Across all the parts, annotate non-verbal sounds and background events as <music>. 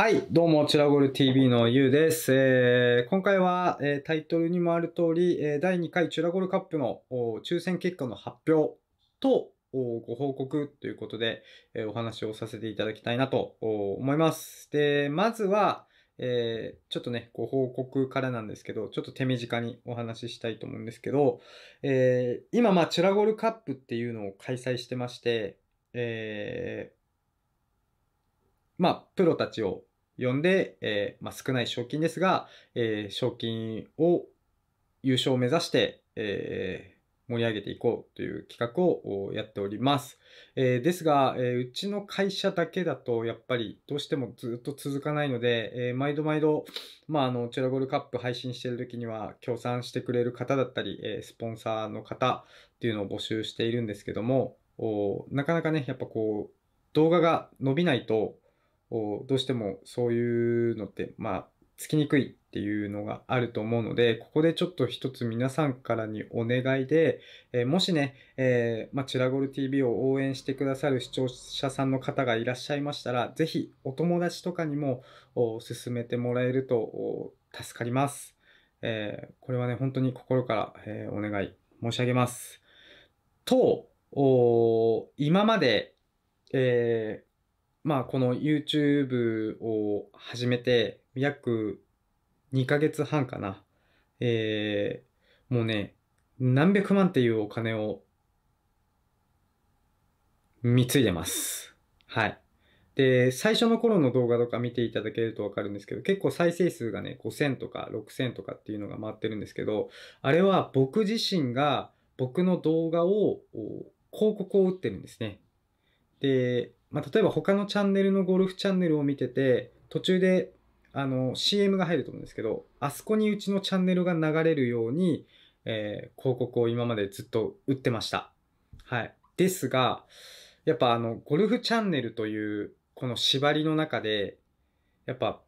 はい、どうも、チラゴル TV のゆうです。えー、今回は、えー、タイトルにもある通り、えー、第2回チュラゴルカップの抽選結果の発表とご報告ということで、えお話をさせていただきたいなと思います。で、まずは、えちょっとね、ご報告からなんですけど、ちょっと手短にお話ししたいと思うんですけど、え今、まあ、チュラゴルカップっていうのを開催してまして、えまあ、プロたちを呼んで、えー、まあ、少ない賞金ですが、えー、賞金を優勝を目指して、え盛り上げていこうという企画をやっております。えですが、えうちの会社だけだとやっぱりどうしてもずっと続かないので、え毎度毎度、まあ、あのチュラゴルカップ配信してる時には協賛してくれる方だったり、えスポンサーの方っていうのを募集しているんですけどもおなかなかねやっぱこう動画が伸びないとどうしてもそういうのって、まあ、つきにくいっていうのがあると思うので、ここでちょっと一つ皆さんからにお願いで、えー、もしね、えー、まあ、チラゴル TV を応援してくださる視聴者さんの方がいらっしゃいましたら、ぜひお友達とかにも勧めてもらえると助かります。えー、これはね、本当に心から、えお願い申し上げます。と、今まで、えまあこの YouTube を始めて約2ヶ月半かな。えー、もうね、何百万っていうお金を貢いでます。はい。で、最初の頃の動画とか見ていただけるとわかるんですけど、結構再生数がね、5000とか6000とかっていうのが回ってるんですけど、あれは僕自身が僕の動画を広告を打ってるんですね。で、まあ、例えば他のチャンネルのゴルフチャンネルを見てて、途中であの CM が入ると思うんですけど、あそこにうちのチャンネルが流れるように、えー、広告を今までずっと売ってました。はい。ですが、やっぱあの、ゴルフチャンネルという、この縛りの中で、やっぱ、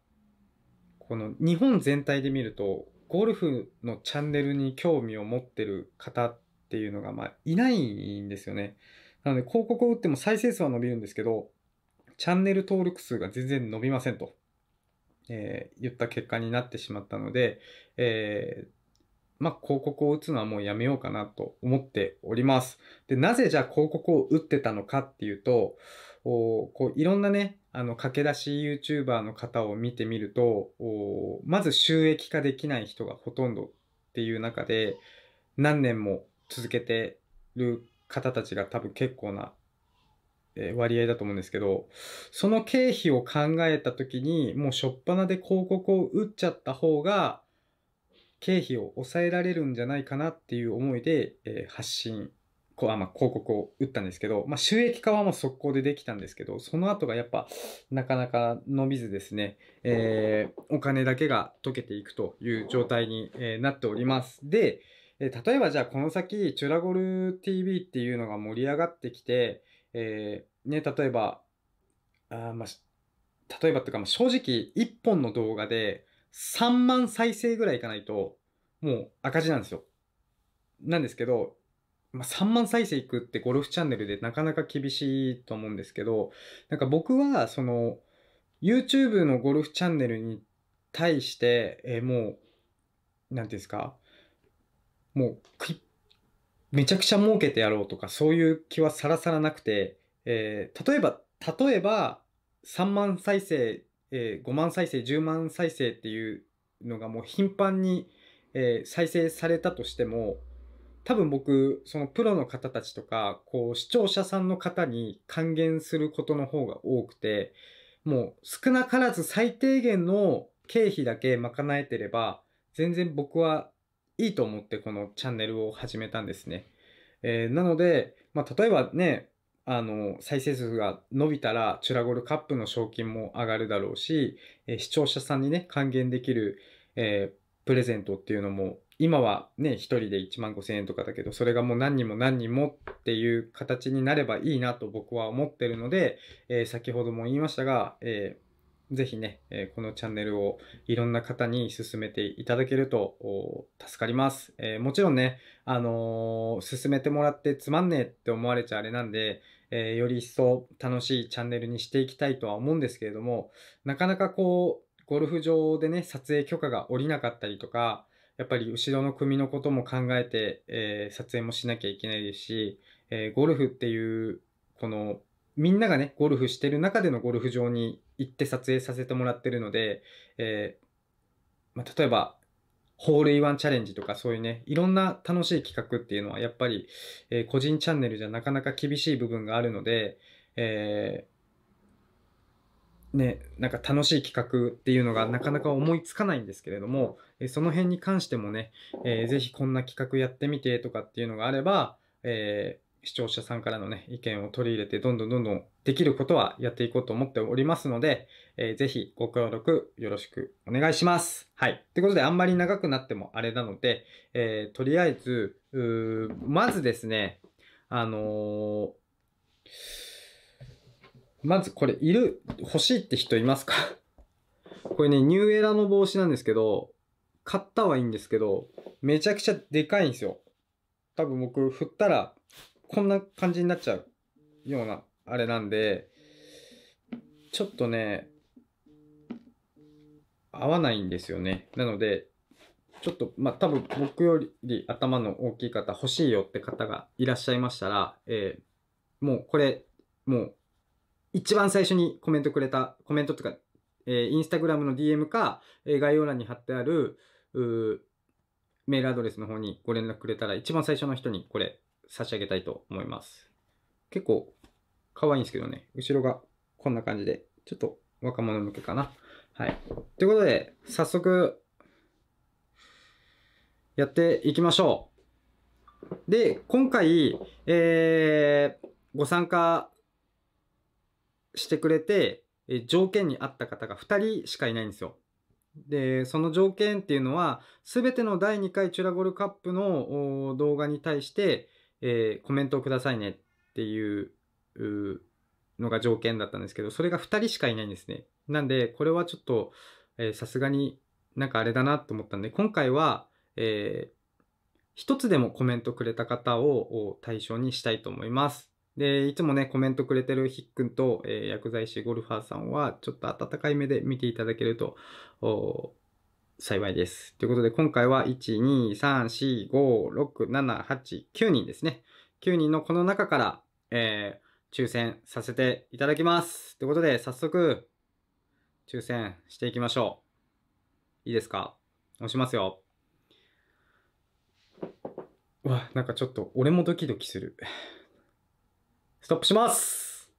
この日本全体で見ると、ゴルフのチャンネルに興味を持ってる方っていうのが、まあ、いないんですよね。なので、広告を打っても再生数は伸びるんですけど、チャンネル登録数が全然伸びませんと、えー、言った結果になってしまったので、えー、まあ、広告を打つのはもうやめようかなと思っております。で、なぜじゃあ広告を打ってたのかっていうと、おこういろんなね、あの、駆け出し YouTuber の方を見てみると、おまず収益化できない人がほとんどっていう中で、何年も続けてる方たちが多分結構な割合だと思うんですけど、その経費を考えた時に、もうしょっぱなで広告を打っちゃった方が、経費を抑えられるんじゃないかなっていう思いで、え発信、こあまあ、広告を打ったんですけど、まあ、収益化はもう速攻でできたんですけど、その後がやっぱなかなか伸びずですね、えー、お金だけが溶けていくという状態に、えなっております。で、えー、例えばじゃあこの先、チュラゴル TV っていうのが盛り上がってきて、えー、ね、例えば、あまあ、例えばっていうか、正直1本の動画で3万再生ぐらいいかないと、もう赤字なんですよ。なんですけど、まあ、3万再生いくってゴルフチャンネルでなかなか厳しいと思うんですけど、なんか僕は、その、YouTube のゴルフチャンネルに対して、えー、もう、何て言うんですか、もう、めちゃくちゃ儲けてやろうとか、そういう気はさらさらなくて、えー、例えば、例えば、3万再生、えー、5万再生、10万再生っていうのがもう頻繁に、えー、再生されたとしても、多分僕、そのプロの方たちとか、こう、視聴者さんの方に還元することの方が多くて、もう少なからず最低限の経費だけ賄えてれば、全然僕はいいと思ってこのチャンネルを始めたんですね。えー、なので、まあ、例えばね、あの、再生数が伸びたら、チュラゴルカップの賞金も上がるだろうし、えー、視聴者さんにね、還元できる、えー、プレゼントっていうのも、今はね、一人で1万5000円とかだけど、それがもう何人も何人もっていう形になればいいなと僕は思ってるので、えー、先ほども言いましたが、えーぜひね、えー、このチャンネルをいろんな方に進めていただけると助かります。えー、もちろんね、あのー、進めてもらってつまんねえって思われちゃあれなんで、えより一層楽しいチャンネルにしていきたいとは思うんですけれども、なかなかこう、ゴルフ場でね、撮影許可が下りなかったりとか、やっぱり後ろの組のことも考えて、え撮影もしなきゃいけないですし、えゴルフっていう、この、みんながね、ゴルフしてる中でのゴルフ場に行って撮影させてもらってるので、えー、まあ、例えば、ホールイワンチャレンジとかそういうね、いろんな楽しい企画っていうのはやっぱり、えー、個人チャンネルじゃなかなか厳しい部分があるので、えー、ね、なんか楽しい企画っていうのがなかなか思いつかないんですけれども、えその辺に関してもね、えー、ぜひこんな企画やってみてとかっていうのがあれば、えー視聴者さんからのね、意見を取り入れて、どんどんどんどんできることはやっていこうと思っておりますので、えー、ぜひご協力よろしくお願いします。はい。ということで、あんまり長くなってもあれなので、えー、とりあえず、まずですね、あのー、まずこれ、いる、欲しいって人いますか <laughs> これね、ニューエラの帽子なんですけど、買ったはいいんですけど、めちゃくちゃでかいんですよ。多分僕、振ったら、こんな感じになっちゃうような、あれなんで、ちょっとね、合わないんですよね。なので、ちょっと、まあ、多分僕より頭の大きい方、欲しいよって方がいらっしゃいましたら、えー、もうこれ、もう、一番最初にコメントくれた、コメントとか、えー、インスタグラムの DM か、えー、概要欄に貼ってある、メールアドレスの方にご連絡くれたら、一番最初の人にこれ、差し上げたいと思います。結構可愛いんですけどね、後ろがこんな感じで、ちょっと若者向けかな。はい。ということで、早速、やっていきましょう。で、今回、えー、ご参加してくれて、え条件に合った方が2人しかいないんですよ。で、その条件っていうのは、すべての第2回チュラゴルカップの動画に対して、えー、コメントをくださいねっていうのが条件だったんですけど、それが2人しかいないんですね。なんで、これはちょっと、さすがになんかあれだなと思ったんで、今回は、えー、1つでもコメントくれた方を対象にしたいと思います。で、いつもね、コメントくれてるヒッくんと、えー、薬剤師ゴルファーさんは、ちょっと温かい目で見ていただけると、幸いです。ということで、今回は1,2,3,4,5,6,7,8,9人ですね。9人のこの中から、えー、抽選させていただきます。ということで、早速、抽選していきましょう。いいですか押しますよ。うわ、なんかちょっと、俺もドキドキする。ストップします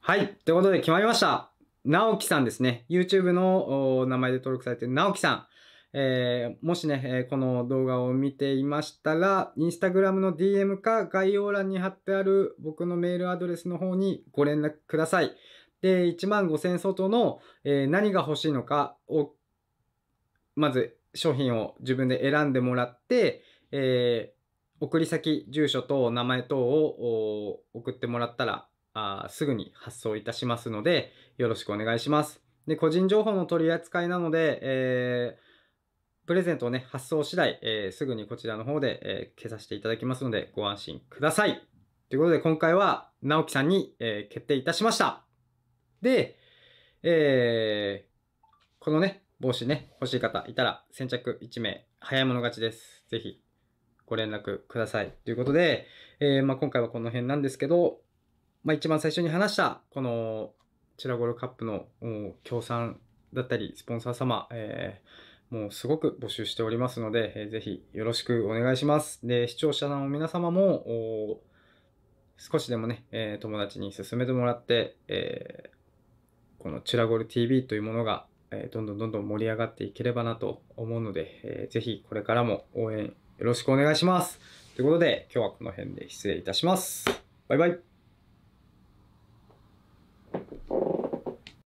はいということで決まりました直樹さんですね。YouTube の名前で登録されてる直樹さん。えー、もしね、えー、この動画を見ていましたら、インスタグラムの DM か概要欄に貼ってある僕のメールアドレスの方にご連絡ください。で、1万5000円相当の、えー、何が欲しいのかを、まず商品を自分で選んでもらって、え送り先、住所と名前等を送ってもらったら、あすぐに発送いたしますので、よろしくお願いします。で、個人情報の取り扱いなので、えー、プレゼントをね、発送次第、えー、すぐにこちらの方で、えー、消させていただきますので、ご安心ください。ということで、今回は、直樹さんに、え決定いたしました。で、えこのね、帽子ね、欲しい方いたら、先着1名、早い者勝ちです。ぜひ、ご連絡ください。ということで、えまあ、今回はこの辺なんですけど、まあ、一番最初に話した、この、チラゴルカップの協賛だったり、スポンサー様、えー、もうすごく募集しておりますので、えー、ぜひよろしくお願いします。で、視聴者の皆様も、少しでもね、えー、友達に勧めてもらって、えー、このチラゴル TV というものが、えー、どんどんどんどん盛り上がっていければなと思うので、えー、ぜひこれからも応援よろしくお願いします。ということで、今日はこの辺で失礼いたします。バイバイ。